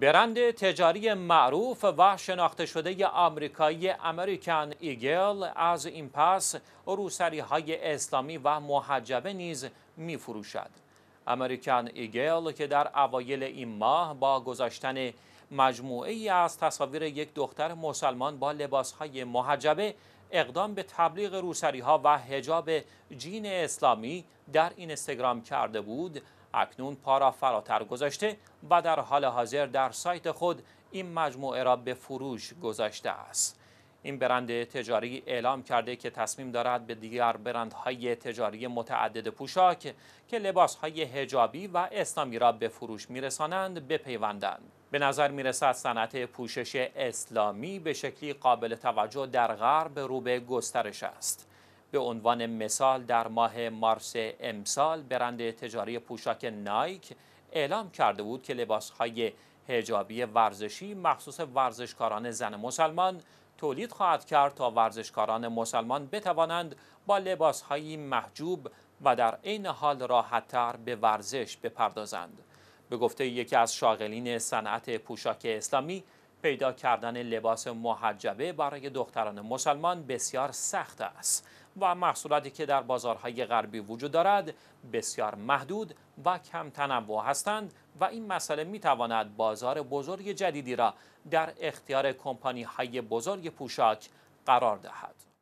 برند تجاری معروف و شناخته شده آمریکایی امریکن ایگل از این پس روسری های اسلامی و محجبه نیز می فروشد. امریکن ایگل که در اوایل این ماه با گذاشتن مجموعه ای از تصاویر یک دختر مسلمان با لباس های محجبه اقدام به تبلیغ روسری ها و هجاب جین اسلامی در این استگرام کرده بود اکنون پا را فراتر گذاشته و در حال حاضر در سایت خود این مجموعه را به فروش گذاشته است این برند تجاری اعلام کرده که تصمیم دارد به دیگر برندهای تجاری متعدد پوشاک که لباسهای هجابی و اسلامی را به فروش میرسانند بپیوندند به نظر میرسد صنعت پوشش اسلامی به شکلی قابل توجه در غرب رو به گسترش است به عنوان مثال در ماه مارس امسال برند تجاری پوشاک نایک اعلام کرده بود که لباسهای هجابی ورزشی مخصوص ورزشکاران زن مسلمان تولید خواهد کرد تا ورزشکاران مسلمان بتوانند با لباسهایی محجوب و در عین حال راحتتر به ورزش بپردازند. به گفته یکی از شاغلین صنعت پوشاک اسلامی پیدا کردن لباس محجبه برای دختران مسلمان بسیار سخت است و محصولاتی که در بازارهای غربی وجود دارد بسیار محدود و کم تنوع هستند و این مسئله می تواند بازار بزرگ جدیدی را در اختیار کمپانی های بزرگ پوشاک قرار دهد.